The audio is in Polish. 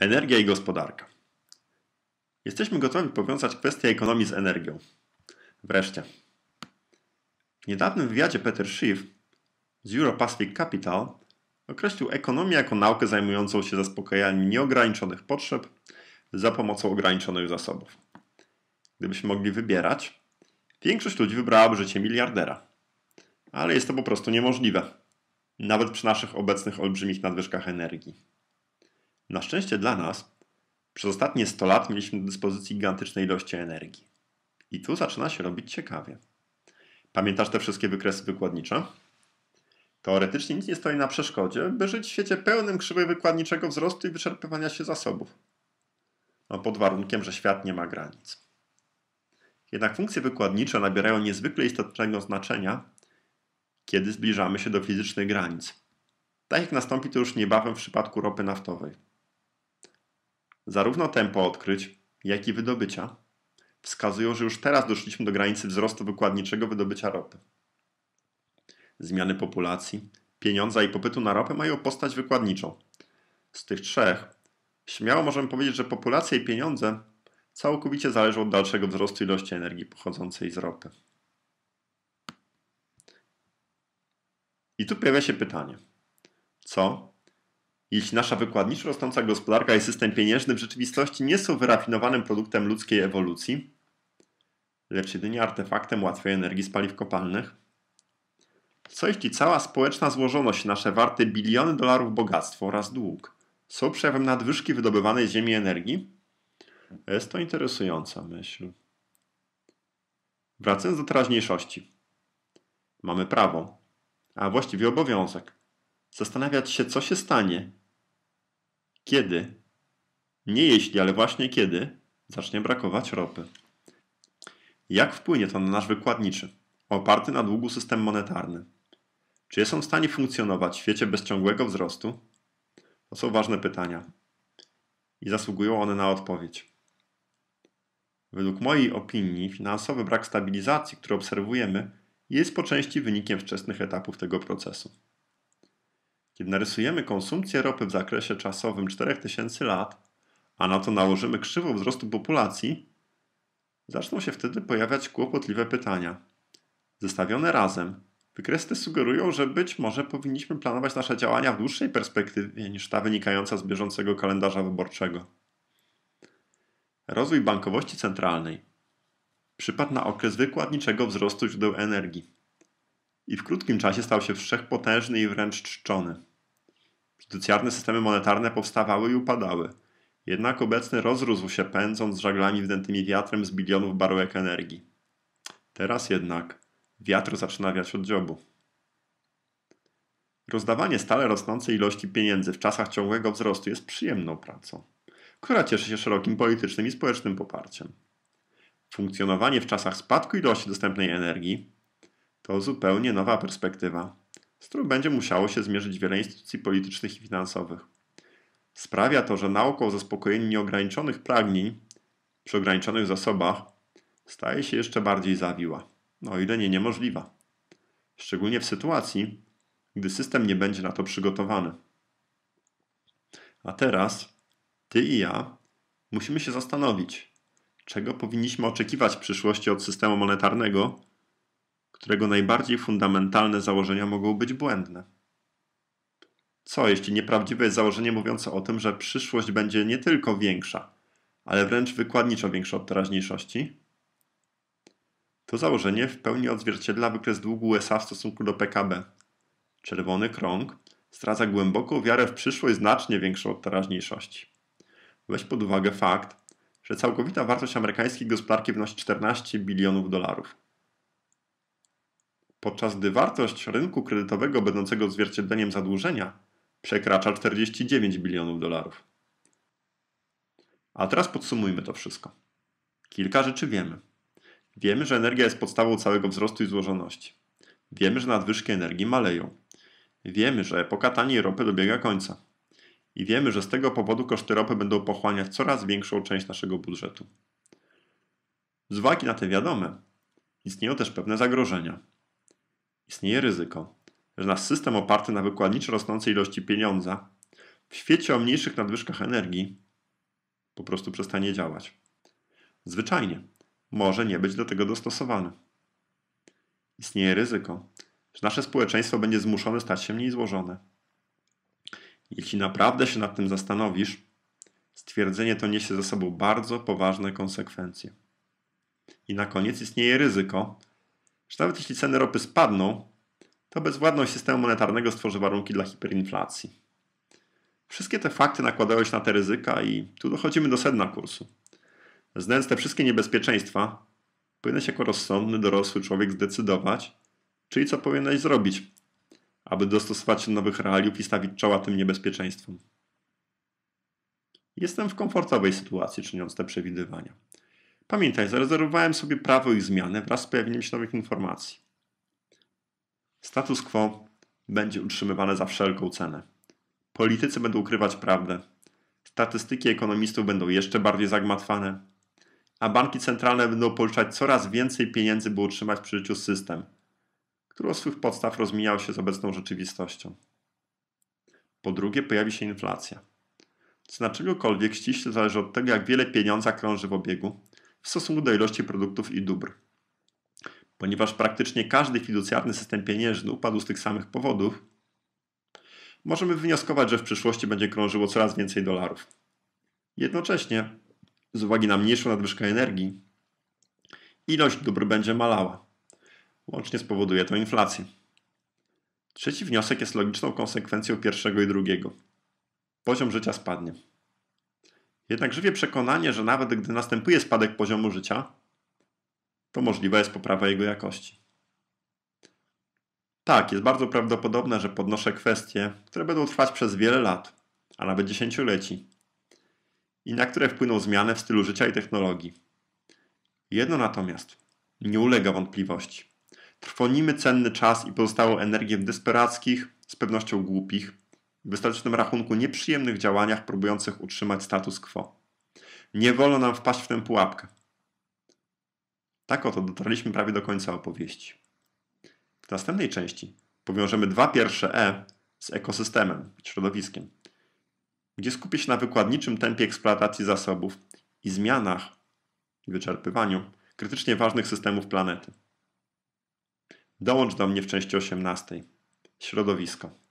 Energia i gospodarka. Jesteśmy gotowi powiązać kwestię ekonomii z energią. Wreszcie. W niedawnym wywiadzie Peter Schiff z Euro Pacific Capital określił ekonomię jako naukę zajmującą się zaspokajaniem nieograniczonych potrzeb za pomocą ograniczonych zasobów. Gdybyśmy mogli wybierać, większość ludzi wybrałaby życie miliardera. Ale jest to po prostu niemożliwe, nawet przy naszych obecnych olbrzymich nadwyżkach energii. Na szczęście dla nas, przez ostatnie 100 lat mieliśmy do dyspozycji gigantyczne ilości energii. I tu zaczyna się robić ciekawie. Pamiętasz te wszystkie wykresy wykładnicze? Teoretycznie nic nie stoi na przeszkodzie, by żyć w świecie pełnym krzywej wykładniczego wzrostu i wyczerpywania się zasobów. No, pod warunkiem, że świat nie ma granic. Jednak funkcje wykładnicze nabierają niezwykle istotnego znaczenia, kiedy zbliżamy się do fizycznych granic. Tak jak nastąpi to już niebawem w przypadku ropy naftowej. Zarówno tempo odkryć, jak i wydobycia wskazują, że już teraz doszliśmy do granicy wzrostu wykładniczego wydobycia ropy. Zmiany populacji, pieniądza i popytu na ropę mają postać wykładniczą. Z tych trzech śmiało możemy powiedzieć, że populacja i pieniądze całkowicie zależą od dalszego wzrostu ilości energii pochodzącej z ropy. I tu pojawia się pytanie, co jeśli nasza wykładniczo rosnąca gospodarka i system pieniężny w rzeczywistości nie są wyrafinowanym produktem ludzkiej ewolucji, lecz jedynie artefaktem łatwej energii z paliw kopalnych? Co jeśli cała społeczna złożoność, nasze warte biliony dolarów bogactwo oraz dług są przejawem nadwyżki wydobywanej z ziemi energii? Jest to interesująca myśl. Wracając do teraźniejszości. Mamy prawo, a właściwie obowiązek, Zastanawiać się, co się stanie, kiedy, nie jeśli, ale właśnie kiedy, zacznie brakować ropy. Jak wpłynie to na nasz wykładniczy, oparty na długu system monetarny? Czy jest on w stanie funkcjonować w świecie bez ciągłego wzrostu? To są ważne pytania i zasługują one na odpowiedź. Według mojej opinii finansowy brak stabilizacji, który obserwujemy, jest po części wynikiem wczesnych etapów tego procesu. Kiedy narysujemy konsumpcję ropy w zakresie czasowym 4000 lat, a na to nałożymy krzywą wzrostu populacji, zaczną się wtedy pojawiać kłopotliwe pytania. Zestawione razem, wykresy sugerują, że być może powinniśmy planować nasze działania w dłuższej perspektywie niż ta wynikająca z bieżącego kalendarza wyborczego. Rozwój bankowości centralnej przypadł na okres wykładniczego wzrostu źródeł energii i w krótkim czasie stał się wszechpotężny i wręcz czczony. Fiducjarne systemy monetarne powstawały i upadały, jednak obecny rozrósł się pędząc z żaglami wdętymi wiatrem z bilionów baryłek energii. Teraz jednak wiatr zaczyna wiać od dziobu. Rozdawanie stale rosnącej ilości pieniędzy w czasach ciągłego wzrostu jest przyjemną pracą, która cieszy się szerokim politycznym i społecznym poparciem. Funkcjonowanie w czasach spadku ilości dostępnej energii to zupełnie nowa perspektywa, z którą będzie musiało się zmierzyć wiele instytucji politycznych i finansowych. Sprawia to, że nauka o zaspokojeniu nieograniczonych pragnień przy ograniczonych zasobach staje się jeszcze bardziej zawiła, no o ile nie niemożliwa. Szczególnie w sytuacji, gdy system nie będzie na to przygotowany. A teraz ty i ja musimy się zastanowić, czego powinniśmy oczekiwać w przyszłości od systemu monetarnego, którego najbardziej fundamentalne założenia mogą być błędne. Co jeśli nieprawdziwe jest założenie mówiące o tym, że przyszłość będzie nie tylko większa, ale wręcz wykładniczo większa od teraźniejszości? To założenie w pełni odzwierciedla wykres długu USA w stosunku do PKB. Czerwony krąg straca głęboką wiarę w przyszłość znacznie większą od teraźniejszości. Weź pod uwagę fakt, że całkowita wartość amerykańskiej gospodarki wynosi 14 bilionów dolarów podczas gdy wartość rynku kredytowego będącego odzwierciedleniem zadłużenia przekracza 49 bilionów dolarów. A teraz podsumujmy to wszystko. Kilka rzeczy wiemy. Wiemy, że energia jest podstawą całego wzrostu i złożoności. Wiemy, że nadwyżki energii maleją. Wiemy, że epoka taniej ropy dobiega końca. I wiemy, że z tego powodu koszty ropy będą pochłaniać coraz większą część naszego budżetu. Z uwagi na te wiadome, istnieją też pewne zagrożenia. Istnieje ryzyko, że nasz system oparty na wykładniczo rosnącej ilości pieniądza w świecie o mniejszych nadwyżkach energii po prostu przestanie działać. Zwyczajnie może nie być do tego dostosowany. Istnieje ryzyko, że nasze społeczeństwo będzie zmuszone stać się mniej złożone. Jeśli naprawdę się nad tym zastanowisz, stwierdzenie to niesie ze sobą bardzo poważne konsekwencje. I na koniec istnieje ryzyko, że nawet jeśli ceny ropy spadną, to bezwładność systemu monetarnego stworzy warunki dla hiperinflacji. Wszystkie te fakty nakładają się na te ryzyka i tu dochodzimy do sedna kursu. Znając te wszystkie niebezpieczeństwa, powinieneś jako rozsądny, dorosły człowiek zdecydować, czyli co powinieneś zrobić, aby dostosować się do nowych realiów i stawić czoła tym niebezpieczeństwom. Jestem w komfortowej sytuacji, czyniąc te przewidywania. Pamiętaj, zarezerwowałem sobie prawo ich zmiany wraz z pojawieniem się nowych informacji. Status quo będzie utrzymywane za wszelką cenę. Politycy będą ukrywać prawdę. Statystyki ekonomistów będą jeszcze bardziej zagmatwane. A banki centralne będą pożyczać coraz więcej pieniędzy, by utrzymać przy życiu system, który od swych podstaw rozmijał się z obecną rzeczywistością. Po drugie, pojawi się inflacja. Cena czegokolwiek ściśle zależy od tego, jak wiele pieniądza krąży w obiegu w stosunku do ilości produktów i dóbr. Ponieważ praktycznie każdy fiducjarny system pieniężny upadł z tych samych powodów, możemy wnioskować, że w przyszłości będzie krążyło coraz więcej dolarów. Jednocześnie, z uwagi na mniejszą nadwyżkę energii, ilość dóbr będzie malała. Łącznie spowoduje to inflację. Trzeci wniosek jest logiczną konsekwencją pierwszego i drugiego. Poziom życia spadnie. Jednak żywię przekonanie, że nawet gdy następuje spadek poziomu życia, to możliwa jest poprawa jego jakości. Tak, jest bardzo prawdopodobne, że podnoszę kwestie, które będą trwać przez wiele lat, a nawet dziesięcioleci, i na które wpłyną zmiany w stylu życia i technologii. Jedno natomiast nie ulega wątpliwości. Trwonimy cenny czas i pozostałą energię w desperackich, z pewnością głupich, wystarczonym rachunku nieprzyjemnych działaniach próbujących utrzymać status quo. Nie wolno nam wpaść w tę pułapkę. Tak oto dotarliśmy prawie do końca opowieści. W następnej części powiążemy dwa pierwsze E z ekosystemem, środowiskiem, gdzie skupię się na wykładniczym tempie eksploatacji zasobów i zmianach i wyczerpywaniu krytycznie ważnych systemów planety. Dołącz do mnie w części 18. Środowisko.